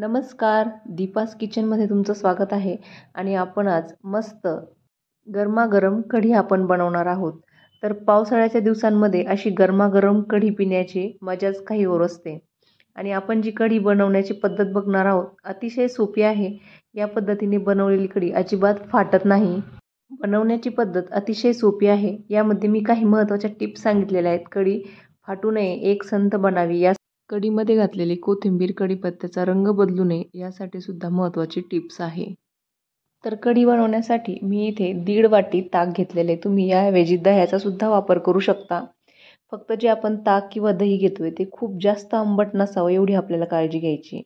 नमस्कार दीपास किचनमध्ये तुमचं स्वागत आहे आणि आपण आज मस्त गरमागरम कढी आपण बनवणार आहोत तर पावसाळ्याच्या दिवसांमध्ये अशी गरमागरम कढी पिण्याची मजाच काही ओर असते आणि आपण जी कढी बनवण्याची पद्धत बघणार आहोत अतिशय सोपी आहे या पद्धतीने बनवलेली कढी अजिबात फाटत नाही बनवण्याची पद्धत अतिशय सोपी आहे यामध्ये मी काही महत्त्वाच्या टिप्स सांगितलेल्या आहेत कढी फाटू नये एक संत बनावी या कढीमध्ये घातलेली कोथिंबीर कढीपत्त्याचा रंग बदलू नये यासाठी सुद्धा महत्त्वाची टिप्स आहे तर कढी बनवण्यासाठी मी इथे दीड वाटी ताक घेतलेले तुम्ही याऐवजी दह्याचा सुद्धा वापर करू शकता फक्त जे आपण ताक किंवा दही घेतो आहे ते खूप जास्त आंबट नसावं एवढी आपल्याला काळजी घ्यायची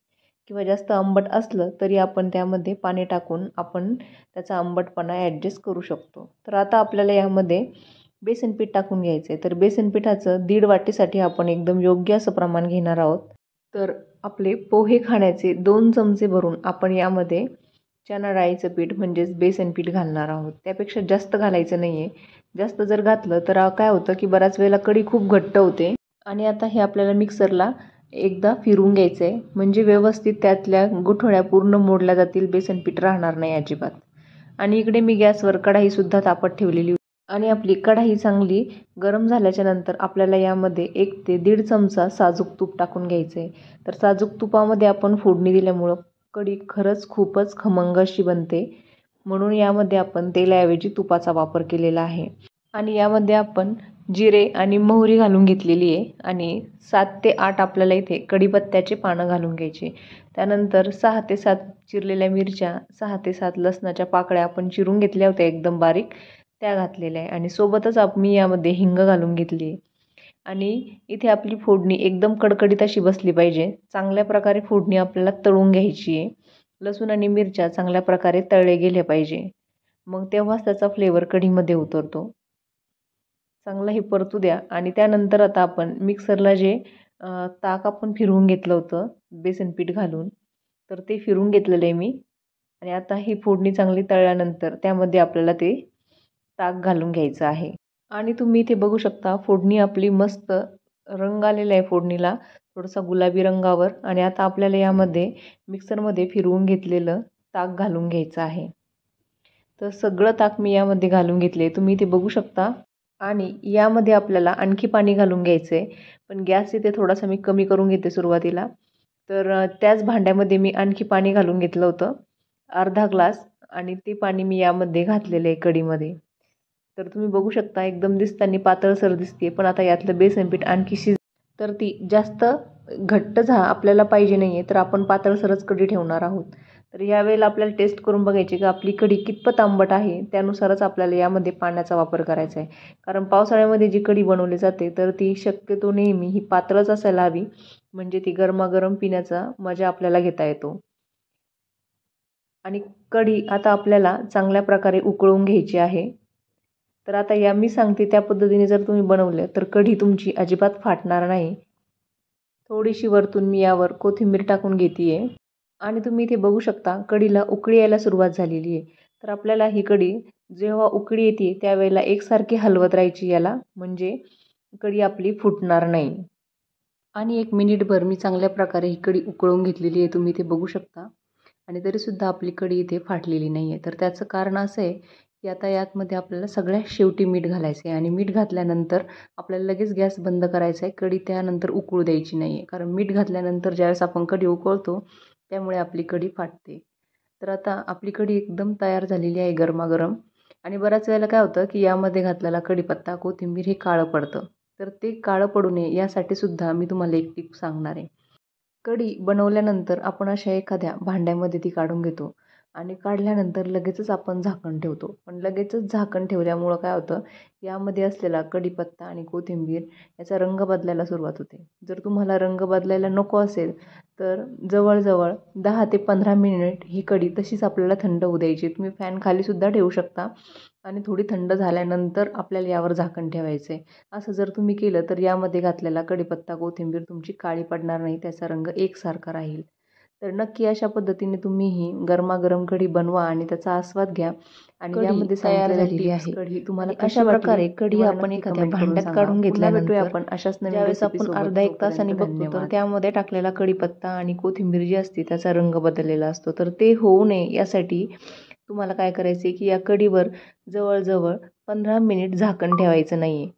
किंवा जास्त आंबट असलं तरी आपण त्यामध्ये पाणी टाकून आपण त्याचा आंबटपणा ॲडजस्ट करू शकतो तर आता आपल्याला यामध्ये बेसन पीठ टाकून घ्यायचं आहे तर बेसन पिठाचं दीड वाटीसाठी आपण एकदम योग्य असं प्रमाण घेणार आहोत तर आपले पोहे खाण्याचे दोन चमचे भरून आपण यामध्ये चना डाळीचं पीठ म्हणजेच बेसन पीठ घालणार आहोत त्यापेक्षा जास्त घालायचं नाही आहे जास्त जर घातलं तर काय होतं की बऱ्याच वेळेला कढी खूप घट्ट होते आणि आता हे आपल्याला मिक्सरला एकदा फिरून घ्यायचं आहे म्हणजे व्यवस्थित त्यातल्या गुठळ्या पूर्ण मोडल्या जातील बेसन पीठ राहणार नाही अजिबात आणि इकडे मी गॅसवर कढाईसुद्धा तापत ठेवलेली आणि आपली कढाई चांगली गरम झाल्याच्या नंतर आपल्याला यामध्ये एक ते दीड चमचा साजूक तूप टाकून घ्यायचं आहे तर साजूक तुपामध्ये आपण फोडणी दिल्यामुळं कढी खरंच खूपच खमंग अशी बनते म्हणून यामध्ये आपण तेलाऐवजी तुपाचा वापर केलेला आहे आणि यामध्ये आपण जिरे आणि मोहरी घालून घेतलेली आहे आणि सात ते आठ आपल्याला इथे कढीपत्त्याचे पानं घालून घ्यायचे त्यानंतर सहा ते सात चिरलेल्या मिरच्या सहा ते सात लसणाच्या पाकळ्या आपण चिरून घेतल्या होत्या एकदम बारीक त्या घातलेल्या आहे आणि सोबतच आप मी यामध्ये हिंग घालून घेतली आहे आणि इथे आपली फोडणी एकदम कडकडीत अशी बसली पाहिजे चांगल्या प्रकारे फोडणी आपल्याला तळून घ्यायची आहे लसूण आणि मिरच्या चांगल्या प्रकारे तळले गेल्या पाहिजे मग तेव्हाच त्याचा फ्लेवर कढीमध्ये उतरतो चांगला हे परतू द्या आणि त्यानंतर आता आपण मिक्सरला जे ताक आपण फिरवून घेतलं होतं बेसन पीठ घालून तर ते फिरून घेतलेलं आहे मी आणि आता ही फोडणी चांगली तळल्यानंतर त्यामध्ये आपल्याला ते ताक घालून घ्यायचं आहे आणि तुम्ही इथे बघू शकता फोडणी आपली मस्त रंग आलेला आहे फोडणीला थोडासा गुलाबी रंगावर आणि आता आपल्याला यामध्ये मिक्सरमध्ये फिरवून घेतलेलं ताक घालून घ्यायचं आहे तर सगळं ताक मी यामध्ये घालून घेतले तुम्ही इथे बघू शकता आणि यामध्ये आपल्याला आणखी पाणी घालून घ्यायचं आहे पण गॅस इथे थोडासा मी कमी करून घेते सुरुवातीला तर त्याच भांड्यामध्ये मी आणखी पाणी घालून घेतलं होतं अर्धा ग्लास आणि ते पाणी मी यामध्ये घातलेलं आहे कढीमध्ये तर तुम्ही बघू शकता एकदम दिसताना पातळसर दिसते पण आता यातलं बेसन पीठ आणखी शिज तर ती जास्त घट्ट झा आपल्याला पाहिजे नाही आहे तर आपण पातळसरच कढी ठेवणार आहोत तर यावेळेला आपल्याला टेस्ट करून बघायची की आपली कढी कितपत आंबट आहे त्यानुसारच आपल्याला यामध्ये पाण्याचा वापर करायचा आहे कारण पावसाळ्यामध्ये जी कढी बनवली जाते तर ती शक्यतो नेहमी ही पातळच असायला हवी म्हणजे ती गरमागरम पिण्याचा मजा आपल्याला घेता येतो आणि कढी आता आपल्याला चांगल्या प्रकारे उकळून घ्यायची आहे तर आता या मी सांगते त्या पद्धतीने जर तुम्ही बनवलं तर कढी तुमची अजिबात फाटणार नाही थोडीशी वरतून मी यावर कोथिंबीर टाकून घेते आहे आणि तुम्ही इथे बघू शकता कढीला उकळी यायला सुरुवात झालेली आहे तर आपल्याला ही कढी जेव्हा उकळी येते त्यावेळेला एकसारखी हलवत राहायची याला म्हणजे कढी आपली फुटणार नाही आणि एक मिनिटभर मी चांगल्या प्रकारे ही कढी उकळून घेतलेली आहे तुम्ही इथे बघू शकता आणि तरीसुद्धा आपली कढी इथे फाटलेली नाही आहे तर त्याचं कारण असं आहे आता यातमध्ये आपल्याला सगळ्यात शेवटी मीठ घालायचं आहे आणि मीठ घातल्यानंतर आपल्याला लगेच गॅस बंद करायचा आहे कढी त्यानंतर उकळू द्यायची नाही आहे कारण मीठ घातल्यानंतर ज्यावेळेस आपण कढी उकळतो त्यामुळे आपली कढी फाटते तर आता आपली कढी एकदम तयार झालेली आहे गरमागरम आणि बऱ्याच वेळेला काय होतं की यामध्ये घातलेला कढीपत्ता कोथिंबीर हे काळं पडतं तर ते काळं पडू नये यासाठी सुद्धा मी तुम्हाला एक टिप सांगणार आहे कढी बनवल्यानंतर आपण अशा एखाद्या भांड्यामध्ये ती काढून घेतो आणि काढल्यानंतर लगेचच आपण झाकण ठेवतो पण लगेचच झाकण ठेवल्यामुळं काय होतं यामध्ये असलेला कढीपत्ता आणि कोथिंबीर याचा रंग बदलायला सुरुवात होते जर तुम्हाला रंग बदलायला नको असेल तर जवळजवळ दहा ते पंधरा मिनिट ही कडी तशीच आपल्याला थंड होऊ द्यायची तुम्ही फॅन खालीसुद्धा ठेवू शकता आणि थोडी थंड झाल्यानंतर आपल्याला यावर झाकण ठेवायचं आहे असं जर तुम्ही केलं तर यामध्ये घातलेला कढीपत्ता कोथिंबीर तुमची काळी पडणार नाही त्याचा रंग एकसारखा राहील तर नक्की अशा पद्धतीने तुम्हीही गरमागरम कढी बनवा आणि त्याचा आस्वाद घ्या आणि यामध्ये तयार झालेली आहे कढी तुम्हाला अशा प्रकारे कढी आपण एखाद्या भांड्यात काढून घेतल्या भेटूया आपण अशाच नवीन आपण अर्धा एक तासाने बघतो तर त्यामध्ये टाकलेला कढीपत्ता आणि कोथिंबीर जी असते त्याचा रंग बदललेला असतो तर ते होऊ नये यासाठी तुम्हाला काय करायचं की या कढीवर जवळजवळ पंधरा मिनिट झाकण ठेवायचं नाही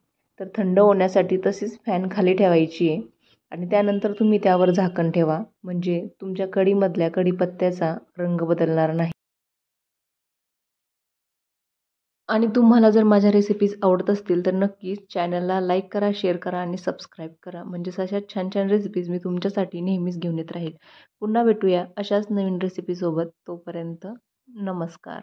तर थंड होण्यासाठी तशीच फॅन खाली ठेवायची आहे आणि त्यानंतर तुम्ही त्यावर झाकण ठेवा म्हणजे तुमच्या कढीमधल्या कढीपत्त्याचा रंग बदलणार नाही आणि तुम्हाला जर माझ्या रेसिपीज आवडत असतील तर नक्कीच चॅनलला लाईक करा शेअर करा आणि सबस्क्राईब करा म्हणजे अशा छान छान रेसिपीज मी तुमच्यासाठी नेहमीच घेऊन येत राहील पुन्हा भेटूया अशाच नवीन रेसिपीसोबत तोपर्यंत नमस्कार